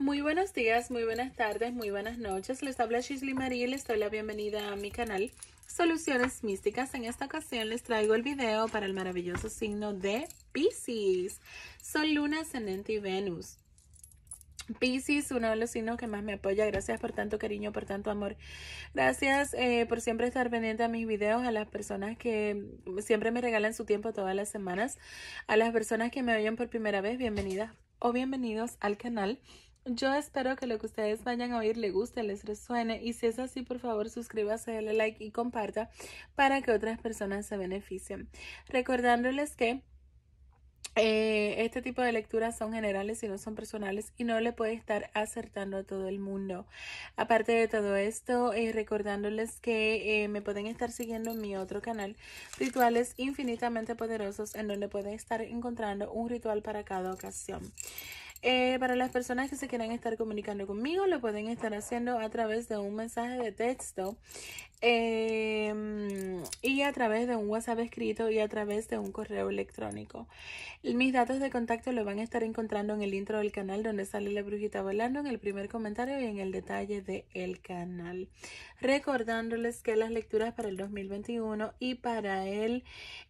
Muy buenos días, muy buenas tardes, muy buenas noches. Les habla Shisley Marie y les doy la bienvenida a mi canal Soluciones Místicas. En esta ocasión les traigo el video para el maravilloso signo de Pisces. Son Luna, Ascendente y Venus. Pisces, uno de los signos que más me apoya. Gracias por tanto cariño, por tanto amor. Gracias eh, por siempre estar pendiente a mis videos, a las personas que siempre me regalan su tiempo todas las semanas, a las personas que me oyen por primera vez, bienvenidas o bienvenidos al canal. Yo espero que lo que ustedes vayan a oír les guste, les resuene y si es así, por favor suscríbase, dale like y comparta para que otras personas se beneficien. Recordándoles que eh, este tipo de lecturas son generales y no son personales y no le puede estar acertando a todo el mundo. Aparte de todo esto, eh, recordándoles que eh, me pueden estar siguiendo en mi otro canal, Rituales Infinitamente Poderosos, en donde pueden estar encontrando un ritual para cada ocasión. para las personas que se quieran estar comunicando conmigo, lo pueden estar haciendo a través de un mensaje de texto Em, y a través de un WhatsApp escrito y a través de un correo electrónico. Mis datos de contacto lo van a estar encontrando en el intro del canal donde sale la brujita volando en el primer comentario y en el detalle del canal. Recordándoles que las lecturas para el 2021 y para el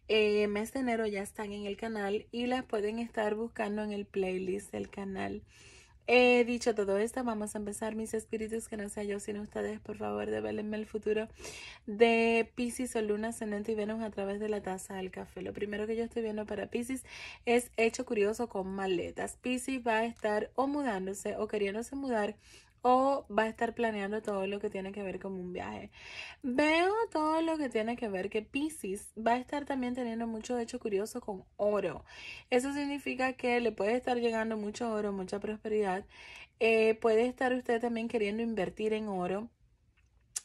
eh, mes de enero ya están en el canal y las pueden estar buscando en el playlist del canal. He dicho todo esto, vamos a empezar mis espíritus, que no sea yo sino ustedes. Por favor, develenme el futuro de Pisces o Luna, Ascendente y Venus a través de la taza del café. Lo primero que yo estoy viendo para Pisces es hecho curioso con maletas. Pisces va a estar o mudándose o queriéndose mudar o va a estar planeando todo lo que tiene que ver con un viaje. Veo todo lo que tiene que ver que Pisces va a estar también teniendo mucho hecho curioso con oro. Eso significa que le puede estar llegando mucho oro, mucha prosperidad. Eh, puede estar usted también queriendo invertir en oro.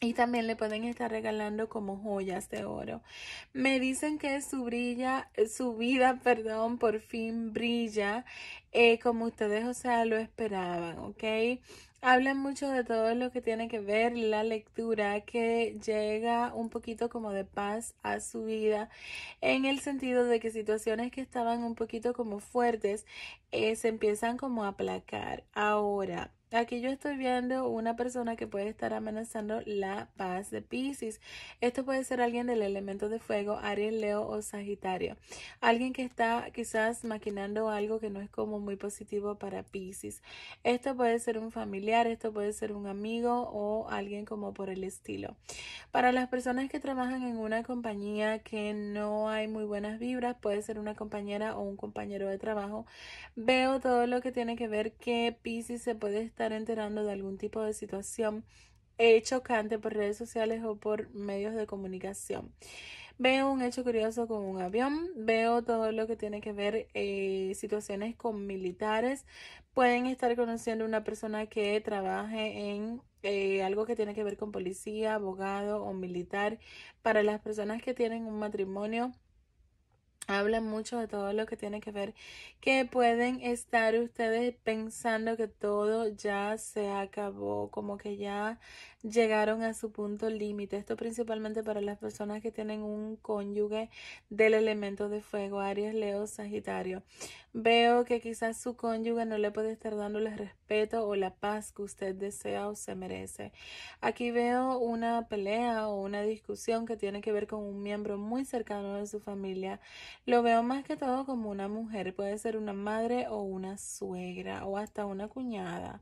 Y también le pueden estar regalando como joyas de oro. Me dicen que su brilla, su vida, perdón, por fin brilla. Eh, como ustedes, o sea, lo esperaban, ¿ok? Hablan mucho de todo lo que tiene que ver la lectura, que llega un poquito como de paz a su vida, en el sentido de que situaciones que estaban un poquito como fuertes eh, se empiezan como a aplacar. Ahora, Aquí yo estoy viendo una persona que puede estar amenazando la paz de Pisces. Esto puede ser alguien del elemento de fuego, Aries, Leo o Sagitario. Alguien que está quizás maquinando algo que no es como muy positivo para Pisces. Esto puede ser un familiar, esto puede ser un amigo o alguien como por el estilo. Para las personas que trabajan en una compañía que no hay muy buenas vibras, puede ser una compañera o un compañero de trabajo, veo todo lo que tiene que ver que Pisces se puede estar enterando de algún tipo de situación eh, chocante por redes sociales o por medios de comunicación. Veo un hecho curioso con un avión, veo todo lo que tiene que ver eh, situaciones con militares. Pueden estar conociendo una persona que trabaje en eh, algo que tiene que ver con policía, abogado o militar. Para las personas que tienen un matrimonio, habla mucho de todo lo que tiene que ver que pueden estar ustedes pensando que todo ya se acabó, como que ya llegaron a su punto límite. Esto principalmente para las personas que tienen un cónyuge del elemento de fuego, Aries, Leo, Sagitario. Veo que quizás su cónyuge no le puede estar dando el respeto o la paz que usted desea o se merece. Aquí veo una pelea o una discusión que tiene que ver con un miembro muy cercano de su familia lo veo más que todo como una mujer, puede ser una madre o una suegra o hasta una cuñada.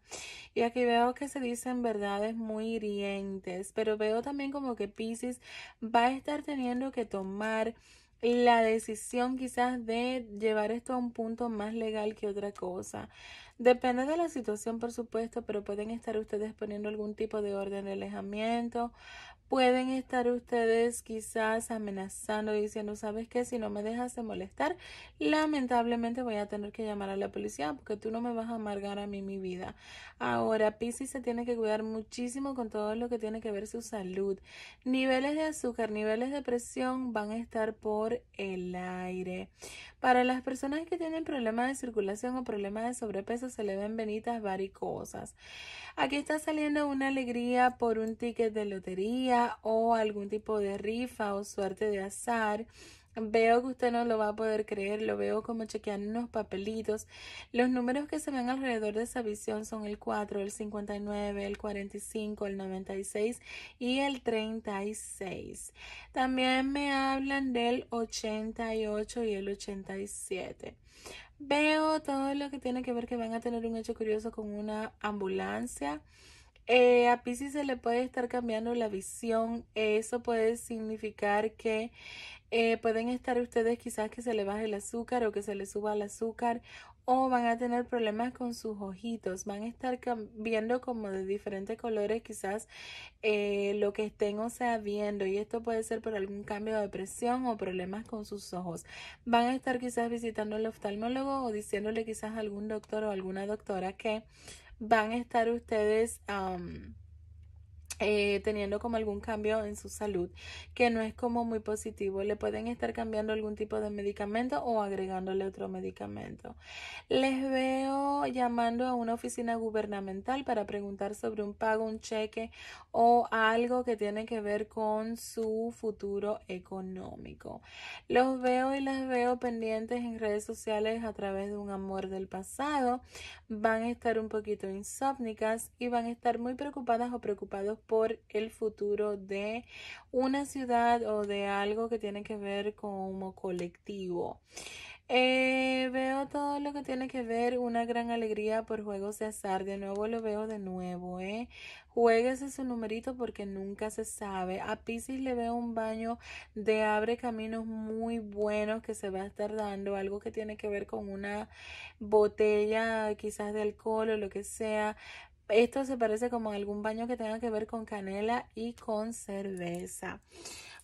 Y aquí veo que se dicen verdades muy hirientes, pero veo también como que Pisces va a estar teniendo que tomar la decisión quizás de llevar esto a un punto más legal que otra cosa. Depende de la situación, por supuesto, pero pueden estar ustedes poniendo algún tipo de orden de alejamiento, pueden estar ustedes quizás amenazando, diciendo, sabes qué si no me dejas de molestar, lamentablemente voy a tener que llamar a la policía porque tú no me vas a amargar a mí mi vida. Ahora, Pisces se tiene que cuidar muchísimo con todo lo que tiene que ver su salud. Niveles de azúcar, niveles de presión van a estar por el aire. Para las personas que tienen problemas de circulación o problemas de sobrepeso, se le ven venitas varicosas. Aquí está saliendo una alegría por un ticket de lotería o algún tipo de rifa o suerte de azar. Veo que usted no lo va a poder creer, lo veo como chequeando unos papelitos. Los números que se ven alrededor de esa visión son el 4, el 59, el 45, el 96 y el 36. También me hablan del 88 y el 87. Veo todo lo que tiene que ver que van a tener un hecho curioso con una ambulancia. Eh, a Pisces se le puede estar cambiando la visión. Eso puede significar que eh, pueden estar ustedes quizás que se le baje el azúcar o que se le suba el azúcar o van a tener problemas con sus ojitos, van a estar viendo como de diferentes colores quizás eh, lo que estén o sea viendo y esto puede ser por algún cambio de presión o problemas con sus ojos. Van a estar quizás visitando al oftalmólogo o diciéndole quizás a algún doctor o alguna doctora que van a estar ustedes eh, teniendo como algún cambio en su salud que no es como muy positivo. Le pueden estar cambiando algún tipo de medicamento o agregándole otro medicamento. Les veo llamando a una oficina gubernamental para preguntar sobre un pago, un cheque o algo que tiene que ver con su futuro económico. Los veo y las veo pendientes en redes sociales a través de un amor del pasado. Van a estar un poquito insópnicas y van a estar muy preocupadas o preocupados por el futuro de una ciudad o de algo que tiene que ver como colectivo. Eh, veo todo lo que tiene que ver, una gran alegría por juegos de azar. De nuevo lo veo de nuevo, ¿eh? Jueguese su numerito porque nunca se sabe. A Pisces le veo un baño de abre caminos muy buenos que se va a estar dando. Algo que tiene que ver con una botella quizás de alcohol o lo que sea. Esto se parece como en algún baño que tenga que ver con canela y con cerveza.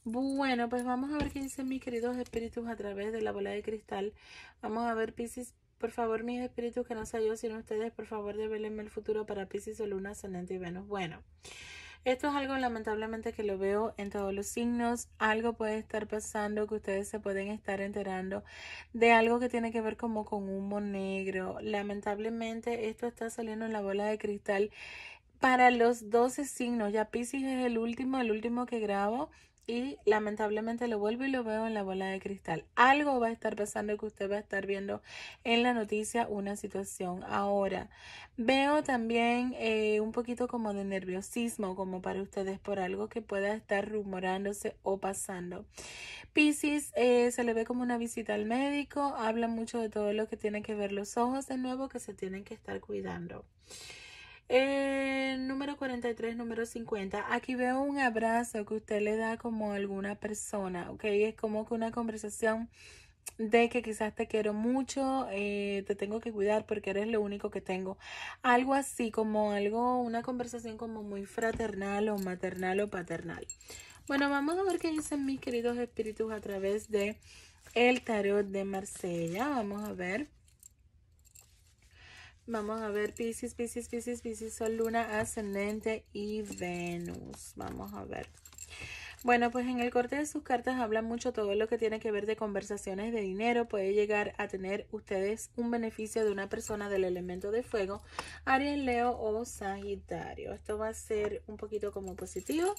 Bueno, pues vamos a ver qué dicen mis queridos espíritus a través de la bola de cristal. Vamos a ver, Pisces, por favor, mis espíritus, que no sea yo, sino ustedes, por favor, develenme el futuro para Pisces, Luna, Ascendente y Venus. Bueno. Esto es algo lamentablemente que lo veo en todos los signos. Algo puede estar pasando que ustedes se pueden estar enterando de algo que tiene que ver como con humo negro. Lamentablemente esto está saliendo en la bola de cristal para los 12 signos. Ya Pisces es el último, el último que grabo y lamentablemente lo vuelvo y lo veo en la bola de cristal. Algo va a estar pasando que usted va a estar viendo en la noticia una situación. Ahora, veo también eh, un poquito como de nerviosismo, como para ustedes por algo que pueda estar rumorándose o pasando. Pisces eh, se le ve como una visita al médico, habla mucho de todo lo que tiene que ver los ojos de nuevo que se tienen que estar cuidando. Eh, número 43, número 50. Aquí veo un abrazo que usted le da como a alguna persona, ¿ok? Es como que una conversación de que quizás te quiero mucho, eh, te tengo que cuidar porque eres lo único que tengo. Algo así, como algo, una conversación como muy fraternal o maternal o paternal. Bueno, vamos a ver qué dicen mis queridos espíritus a través de el tarot de Marsella. Vamos a ver. Vamos a ver Pisces, Pisces, Pisces, Pisces, Sol, Luna, Ascendente y Venus. Vamos a ver. Bueno, pues en el corte de sus cartas habla mucho todo lo que tiene que ver de conversaciones de dinero. Puede llegar a tener ustedes un beneficio de una persona del elemento de fuego, Aries, Leo o Sagitario. Esto va a ser un poquito como positivo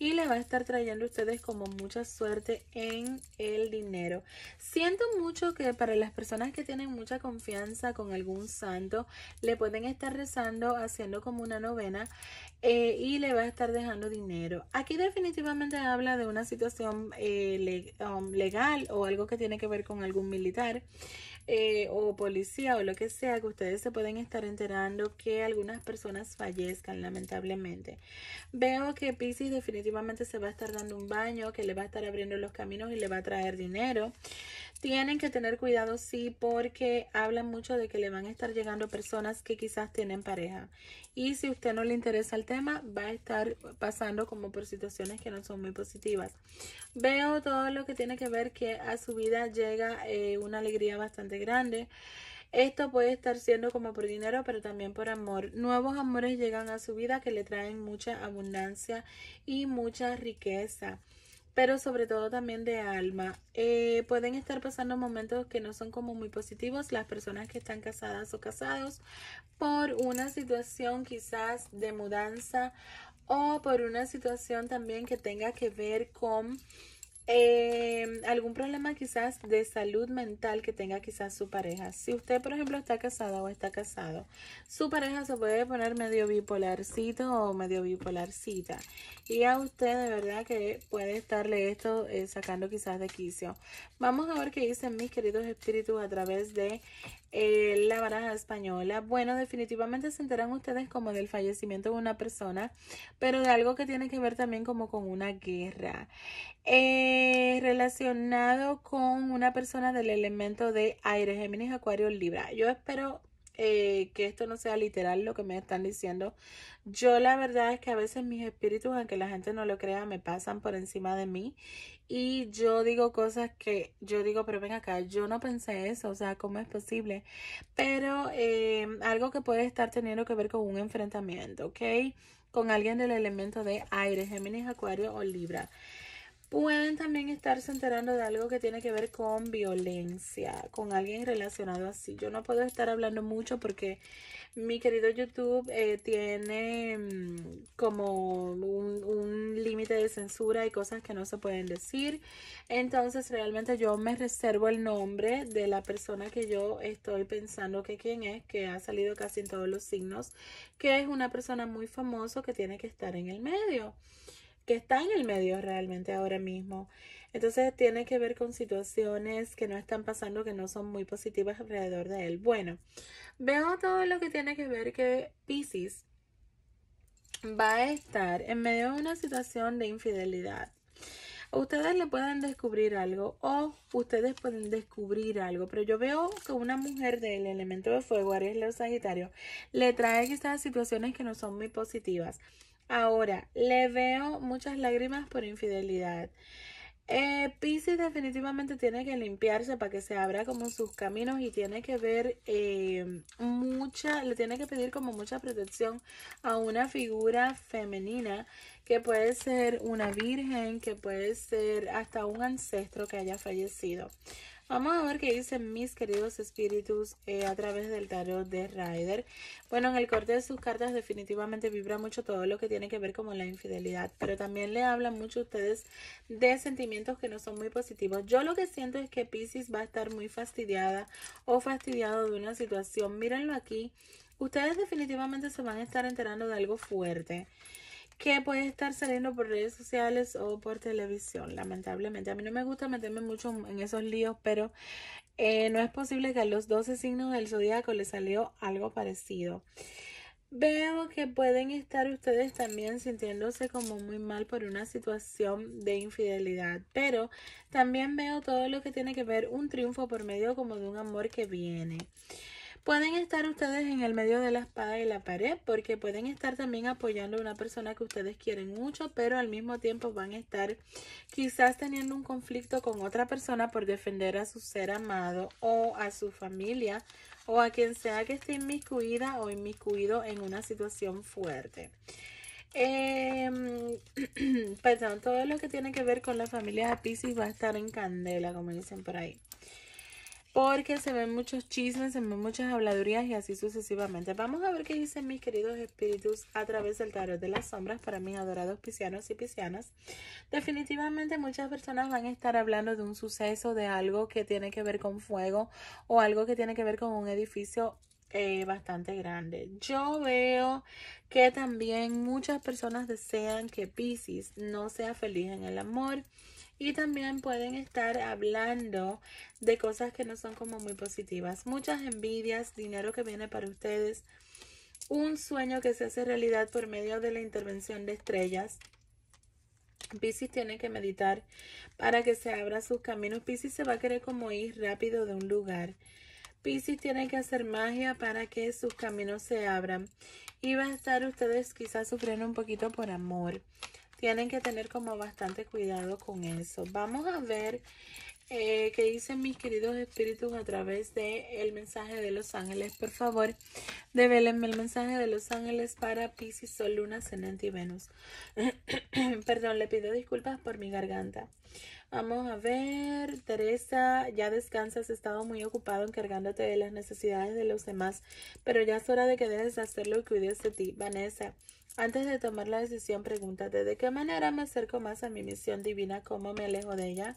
y le va a estar trayendo a ustedes como mucha suerte en el dinero. Siento mucho que para las personas que tienen mucha confianza con algún santo, le pueden estar rezando, haciendo como una novena eh, y le va a estar dejando dinero. Aquí definitivamente habla de una situación eh, um, legal o algo que tiene que ver con algún militar. Eh, o policía o lo que sea, que ustedes se pueden estar enterando que algunas personas fallezcan lamentablemente. Veo que Pisces definitivamente se va a estar dando un baño, que le va a estar abriendo los caminos y le va a traer dinero. Tienen que tener cuidado, sí, porque hablan mucho de que le van a estar llegando personas que quizás tienen pareja. Y si a usted no le interesa el tema, va a estar pasando como por situaciones que no son muy positivas. Veo todo lo que tiene que ver que a su vida llega eh, una alegría bastante grande. Esto puede estar siendo como por dinero, pero también por amor. Nuevos amores llegan a su vida que le traen mucha abundancia y mucha riqueza pero sobre todo también de alma. Eh, pueden estar pasando momentos que no son como muy positivos las personas que están casadas o casados por una situación quizás de mudanza o por una situación también que tenga que ver con Em, algún problema quizás de salud mental que tenga quizás su pareja. Si usted, por ejemplo, está casada o está casado, su pareja se puede poner medio bipolarcito o medio bipolarcita. Y a usted de verdad que puede estarle esto eh, sacando quizás de quicio. Vamos a ver qué dicen mis queridos espíritus a través de eh, la baraja española. Bueno, definitivamente se enteran ustedes como del fallecimiento de una persona, pero de algo que tiene que ver también como con una guerra. Eh, relacionado con una persona del elemento de aire, Géminis, Acuario, Libra. Yo espero eh, que esto no sea literal lo que me están diciendo. Yo la verdad es que a veces mis espíritus, aunque la gente no lo crea, me pasan por encima de mí y yo digo cosas que yo digo, pero ven acá, yo no pensé eso, o sea, ¿cómo es posible? Pero eh, algo que puede estar teniendo que ver con un enfrentamiento, ¿ok? Con alguien del elemento de aire, Géminis, Acuario o Libra pueden también estarse enterando de algo que tiene que ver con violencia, con alguien relacionado así. Yo no puedo estar hablando mucho porque mi querido YouTube eh, tiene mm, como un, un límite de censura y cosas que no se pueden decir. Entonces realmente yo me reservo el nombre de la persona que yo estoy pensando que quién es, que ha salido casi en todos los signos, que es una persona muy famoso que tiene que estar en el medio que está en el medio realmente ahora mismo. Entonces tiene que ver con situaciones que no están pasando, que no son muy positivas alrededor de él. Bueno, veo todo lo que tiene que ver que Pisces va a estar en medio de una situación de infidelidad. Ustedes le pueden descubrir algo o ustedes pueden descubrir algo, pero yo veo que una mujer del elemento de fuego, Aries Leo Sagitario, le trae quizás situaciones que no son muy positivas. Ahora, le veo muchas lágrimas por infidelidad. Eh, Pisces definitivamente tiene que limpiarse para que se abra como sus caminos y tiene que ver eh, mucha, le tiene que pedir como mucha protección a una figura femenina que puede ser una virgen, que puede ser hasta un ancestro que haya fallecido. Vamos a ver qué dicen mis queridos espíritus eh, a través del tarot de Rider. Bueno, en el corte de sus cartas definitivamente vibra mucho todo lo que tiene que ver con la infidelidad, pero también le hablan mucho a ustedes de sentimientos que no son muy positivos. Yo lo que siento es que Pisces va a estar muy fastidiada o fastidiado de una situación. Mírenlo aquí. Ustedes definitivamente se van a estar enterando de algo fuerte que puede estar saliendo por redes sociales o por televisión, lamentablemente. A mí no me gusta meterme mucho en esos líos, pero eh, no es posible que a los 12 signos del zodiaco le salió algo parecido. Veo que pueden estar ustedes también sintiéndose como muy mal por una situación de infidelidad, pero también veo todo lo que tiene que ver un triunfo por medio como de un amor que viene. Pueden estar ustedes en el medio de la espada y la pared porque pueden estar también apoyando a una persona que ustedes quieren mucho, pero al mismo tiempo van a estar quizás teniendo un conflicto con otra persona por defender a su ser amado o a su familia o a quien sea que esté inmiscuida o inmiscuido en una situación fuerte. Em, perdón, todo lo que tiene que ver con la familia de Pisces va a estar en candela, como dicen por ahí porque se ven muchos chismes, se ven muchas habladurías y así sucesivamente. Vamos a ver qué dicen mis queridos espíritus a través del tarot de las sombras para mis adorados piscianos y piscianas. Definitivamente muchas personas van a estar hablando de un suceso, de algo que tiene que ver con fuego o algo que tiene que ver con un edificio eh, bastante grande. Yo veo que también muchas personas desean que Pisces no sea feliz en el amor y también pueden estar hablando de cosas que no son como muy positivas. Muchas envidias, dinero que viene para ustedes, un sueño que se hace realidad por medio de la intervención de estrellas. Pisces tiene que meditar para que se abra sus caminos. Pisces se va a querer como ir rápido de un lugar. Pisces tiene que hacer magia para que sus caminos se abran. Y va a estar ustedes quizás sufriendo un poquito por amor. Tienen que tener como bastante cuidado con eso. Vamos a ver eh, qué dicen mis queridos espíritus a través del el mensaje de los ángeles. Por favor, develenme el mensaje de los ángeles para Pisces, Sol, Luna, Ascendente y Venus. Perdón, le pido disculpas por mi garganta. Vamos a ver, Teresa, ya descansas, he estado muy ocupado encargándote de las necesidades de los demás, pero ya es hora de que dejes de hacerlo y cuides de ti. Vanessa, antes de tomar la decisión, pregúntate de qué manera me acerco más a mi misión divina, cómo me alejo de ella.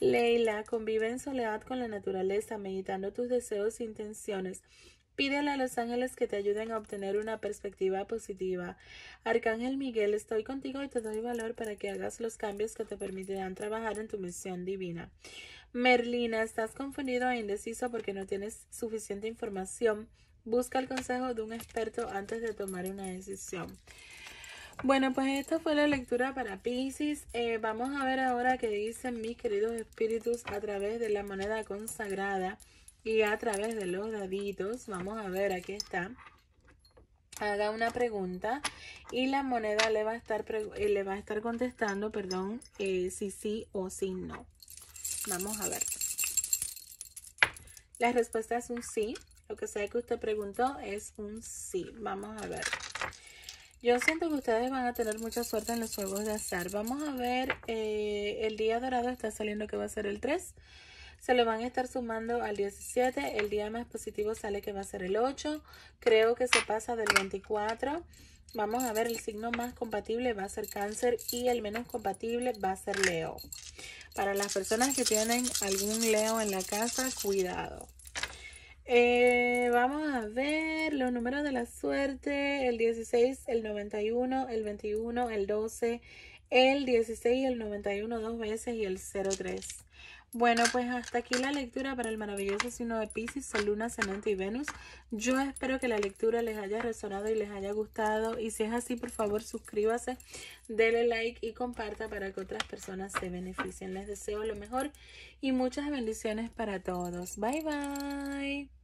Leila, convive en soledad con la naturaleza, meditando tus deseos e intenciones. Pídele a los ángeles que te ayuden a obtener una perspectiva positiva. Arcángel Miguel, estoy contigo y te doy valor para que hagas los cambios que te permitirán trabajar en tu misión divina. Merlina, estás confundido e indeciso porque no tienes suficiente información Busca el consejo de un experto antes de tomar una decisión. Bueno, pues esta fue la lectura para Pisces. Eh, vamos a ver ahora qué dicen mis queridos espíritus a través de la moneda consagrada y a través de los daditos. Vamos a ver, aquí está. Haga una pregunta y la moneda le va a estar, eh, le va a estar contestando, perdón, eh, si sí o si no. Vamos a ver. La respuesta es un sí. Lo que sea que usted preguntó es un sí. Vamos a ver. Yo siento que ustedes van a tener mucha suerte en los juegos de azar. Vamos a ver, eh, el día dorado está saliendo que va a ser el 3. Se lo van a estar sumando al 17. El día más positivo sale que va a ser el 8. Creo que se pasa del 24. Vamos a ver, el signo más compatible va a ser cáncer y el menos compatible va a ser leo. Para las personas que tienen algún leo en la casa, cuidado. Eh, vamos a ver los números de la suerte. El 16, el 91, el 21, el 12, el 16, el 91 dos veces y el 03. Bueno, pues hasta aquí la lectura para el maravilloso signo de Pisces, Sol, Luna, Cenante y Venus. Yo espero que la lectura les haya resonado y les haya gustado. Y si es así, por favor, suscríbase, dele like y comparta para que otras personas se beneficien. Les deseo lo mejor y muchas bendiciones para todos. Bye, bye.